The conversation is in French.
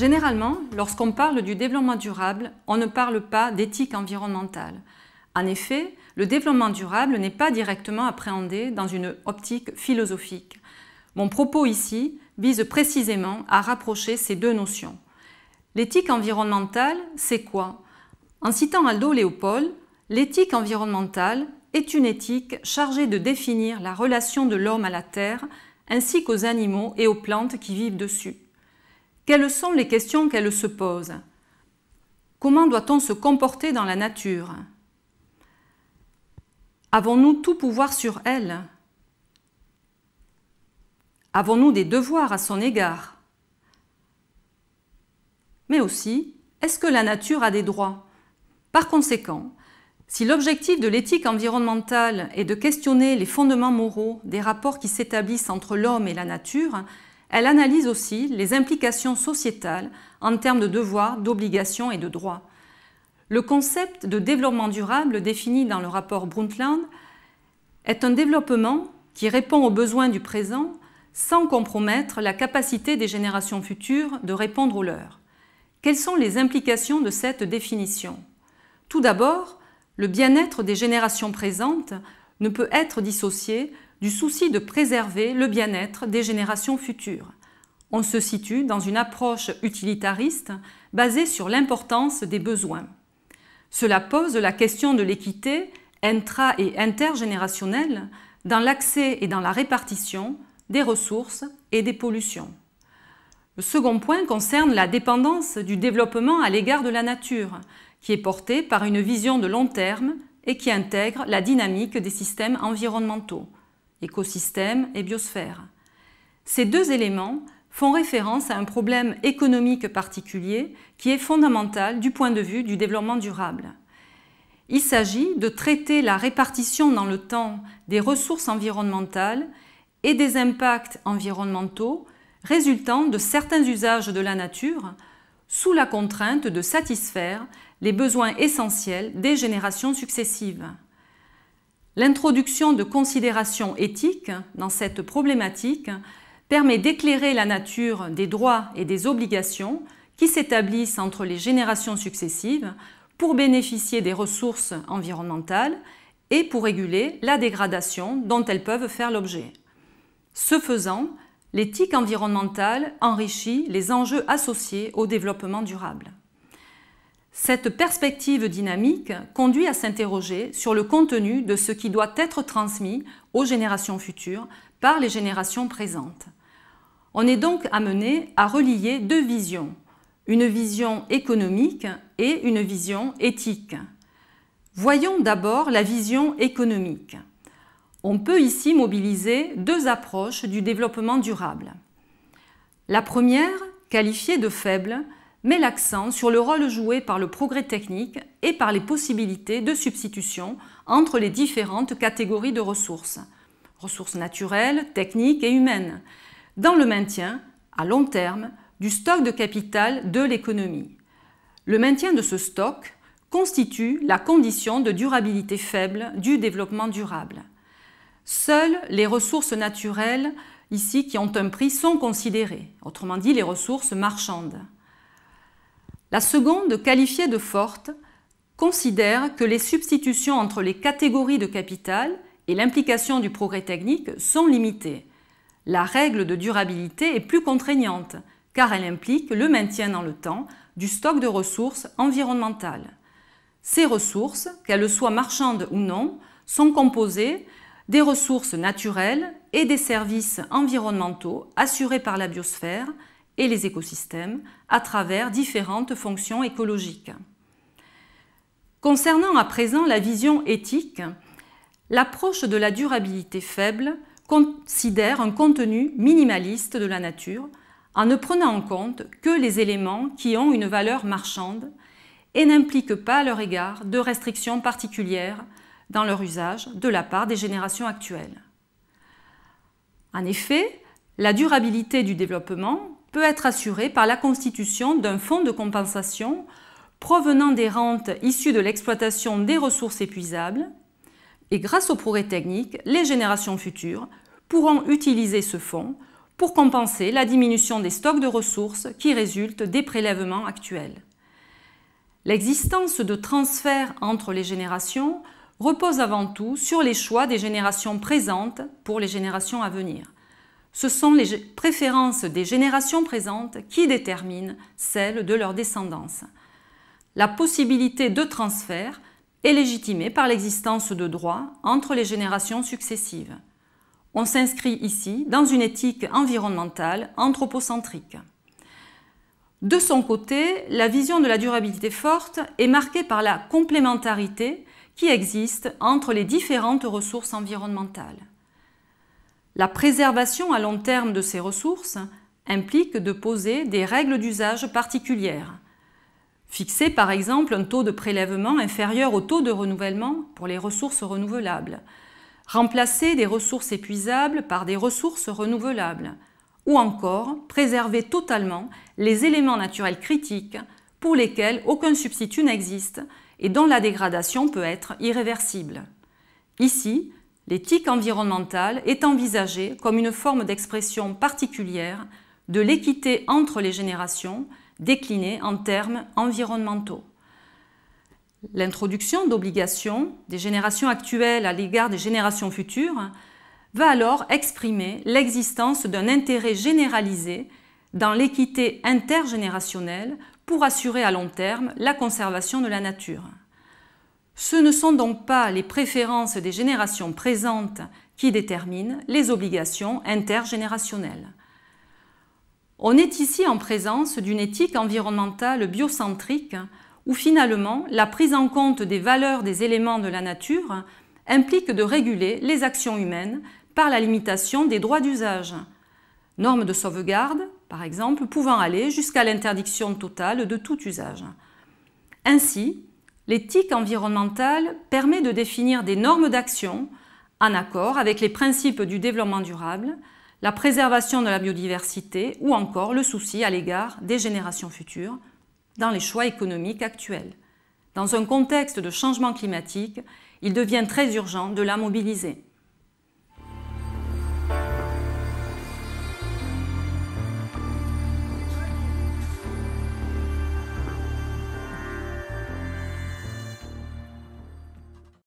Généralement, lorsqu'on parle du développement durable, on ne parle pas d'éthique environnementale. En effet, le développement durable n'est pas directement appréhendé dans une optique philosophique. Mon propos ici vise précisément à rapprocher ces deux notions. L'éthique environnementale, c'est quoi En citant Aldo Léopold, l'éthique environnementale est une éthique chargée de définir la relation de l'homme à la terre ainsi qu'aux animaux et aux plantes qui vivent dessus. Quelles sont les questions qu'elle se pose Comment doit-on se comporter dans la nature Avons-nous tout pouvoir sur elle Avons-nous des devoirs à son égard Mais aussi, est-ce que la nature a des droits Par conséquent, si l'objectif de l'éthique environnementale est de questionner les fondements moraux des rapports qui s'établissent entre l'homme et la nature, elle analyse aussi les implications sociétales en termes de devoirs, d'obligations et de droits. Le concept de développement durable défini dans le rapport Brundtland est un développement qui répond aux besoins du présent sans compromettre la capacité des générations futures de répondre aux leurs. Quelles sont les implications de cette définition Tout d'abord, le bien-être des générations présentes ne peut être dissocié du souci de préserver le bien-être des générations futures. On se situe dans une approche utilitariste basée sur l'importance des besoins. Cela pose la question de l'équité intra- et intergénérationnelle dans l'accès et dans la répartition des ressources et des pollutions. Le second point concerne la dépendance du développement à l'égard de la nature, qui est portée par une vision de long terme et qui intègre la dynamique des systèmes environnementaux écosystèmes et biosphère. Ces deux éléments font référence à un problème économique particulier qui est fondamental du point de vue du développement durable. Il s'agit de traiter la répartition dans le temps des ressources environnementales et des impacts environnementaux résultant de certains usages de la nature sous la contrainte de satisfaire les besoins essentiels des générations successives. L'introduction de considérations éthiques dans cette problématique permet d'éclairer la nature des droits et des obligations qui s'établissent entre les générations successives pour bénéficier des ressources environnementales et pour réguler la dégradation dont elles peuvent faire l'objet. Ce faisant, l'éthique environnementale enrichit les enjeux associés au développement durable. Cette perspective dynamique conduit à s'interroger sur le contenu de ce qui doit être transmis aux générations futures par les générations présentes. On est donc amené à relier deux visions, une vision économique et une vision éthique. Voyons d'abord la vision économique. On peut ici mobiliser deux approches du développement durable. La première, qualifiée de faible, met l'accent sur le rôle joué par le progrès technique et par les possibilités de substitution entre les différentes catégories de ressources, ressources naturelles, techniques et humaines, dans le maintien, à long terme, du stock de capital de l'économie. Le maintien de ce stock constitue la condition de durabilité faible du développement durable. Seules les ressources naturelles, ici qui ont un prix, sont considérées, autrement dit les ressources marchandes. La seconde, qualifiée de forte, considère que les substitutions entre les catégories de capital et l'implication du progrès technique sont limitées. La règle de durabilité est plus contraignante, car elle implique le maintien dans le temps du stock de ressources environnementales. Ces ressources, qu'elles soient marchandes ou non, sont composées des ressources naturelles et des services environnementaux assurés par la biosphère, et les écosystèmes à travers différentes fonctions écologiques. Concernant à présent la vision éthique, l'approche de la durabilité faible considère un contenu minimaliste de la nature en ne prenant en compte que les éléments qui ont une valeur marchande et n'implique pas à leur égard de restrictions particulières dans leur usage de la part des générations actuelles. En effet, la durabilité du développement peut être assurée par la constitution d'un fonds de compensation provenant des rentes issues de l'exploitation des ressources épuisables et grâce au progrès technique, les générations futures pourront utiliser ce fonds pour compenser la diminution des stocks de ressources qui résultent des prélèvements actuels. L'existence de transferts entre les générations repose avant tout sur les choix des générations présentes pour les générations à venir. Ce sont les préférences des générations présentes qui déterminent celles de leur descendance. La possibilité de transfert est légitimée par l'existence de droits entre les générations successives. On s'inscrit ici dans une éthique environnementale anthropocentrique. De son côté, la vision de la durabilité forte est marquée par la complémentarité qui existe entre les différentes ressources environnementales. La préservation à long terme de ces ressources implique de poser des règles d'usage particulières. Fixer par exemple un taux de prélèvement inférieur au taux de renouvellement pour les ressources renouvelables. Remplacer des ressources épuisables par des ressources renouvelables. Ou encore préserver totalement les éléments naturels critiques pour lesquels aucun substitut n'existe et dont la dégradation peut être irréversible. Ici, l'éthique environnementale est envisagée comme une forme d'expression particulière de l'équité entre les générations déclinée en termes environnementaux. L'introduction d'obligations des générations actuelles à l'égard des générations futures va alors exprimer l'existence d'un intérêt généralisé dans l'équité intergénérationnelle pour assurer à long terme la conservation de la nature. Ce ne sont donc pas les préférences des générations présentes qui déterminent les obligations intergénérationnelles. On est ici en présence d'une éthique environnementale biocentrique où finalement la prise en compte des valeurs des éléments de la nature implique de réguler les actions humaines par la limitation des droits d'usage. Normes de sauvegarde, par exemple, pouvant aller jusqu'à l'interdiction totale de tout usage. Ainsi, l'éthique environnementale permet de définir des normes d'action en accord avec les principes du développement durable, la préservation de la biodiversité ou encore le souci à l'égard des générations futures dans les choix économiques actuels. Dans un contexte de changement climatique, il devient très urgent de la mobiliser.